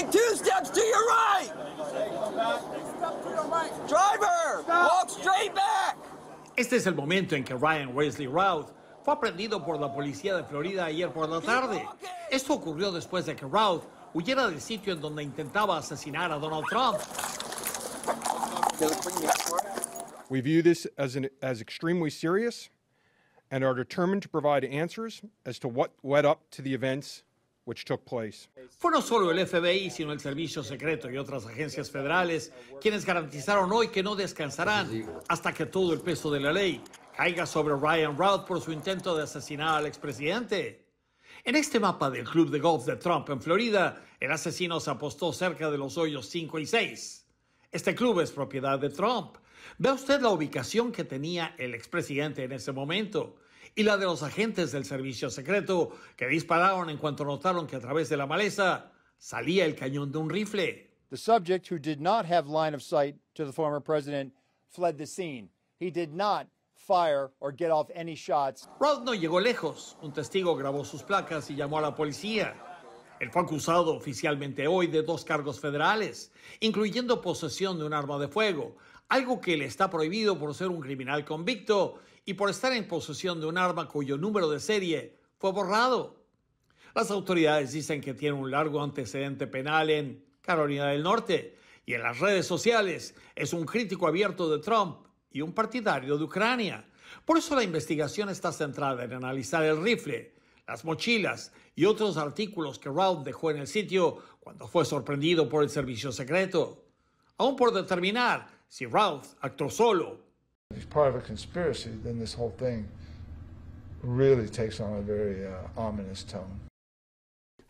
Take two steps to your right. Driver, walk straight back. Este es el momento en que Ryan Wesley Routh fue aprendido por la policía de Florida ayer por la tarde. Esto ocurrió después de que Routh huyera del sitio en donde intentaba asesinar a Donald Trump. We view this as, an, as extremely serious and are determined to provide answers as to what led up to the events Fue no solo el FBI, sino el Servicio Secreto y otras agencias federales quienes garantizaron hoy que no descansarán hasta que todo el peso de la ley caiga sobre Ryan Routh por su intento de asesinar al expresidente. En este mapa del club de golf de Trump en Florida, el asesino se apostó cerca de los hoyos 5 y 6. Este club es propiedad de Trump. Ve usted la ubicación que tenía el expresidente en ese momento y la de los agentes del servicio secreto, que dispararon en cuanto notaron que a través de la maleza salía el cañón de un rifle. The subject, who did not have line of sight to the former president, fled the scene. He did not fire or get off any shots. Rod no llegó lejos. Un testigo grabó sus placas y llamó a la policía. Él fue acusado oficialmente hoy de dos cargos federales, incluyendo posesión de un arma de fuego, algo que le está prohibido por ser un criminal convicto y por estar en posesión de un arma cuyo número de serie fue borrado. Las autoridades dicen que tiene un largo antecedente penal en Carolina del Norte y en las redes sociales es un crítico abierto de Trump y un partidario de Ucrania. Por eso la investigación está centrada en analizar el rifle, las mochilas y otros artículos que Routh dejó en el sitio cuando fue sorprendido por el servicio secreto. Aún por determinar si Ralph actuó solo conspiracy, then this whole thing really takes on a very uh, ominous tone.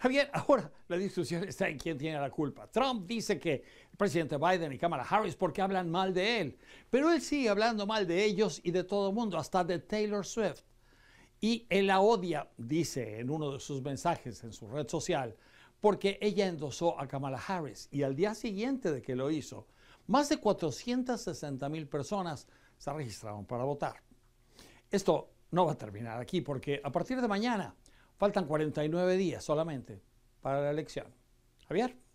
Javier, ahora la discusión está en quién tiene la culpa. Trump dice que el presidente Biden y Kamala Harris porque hablan mal de él, pero él sigue hablando mal de ellos y de todo el mundo, hasta de Taylor Swift. Y él la odia, dice en uno de sus mensajes en su red social, porque ella endosó a Kamala Harris y al día siguiente de que lo hizo, más de 460 mil personas se registraron para votar. Esto no va a terminar aquí porque a partir de mañana faltan 49 días solamente para la elección. Javier.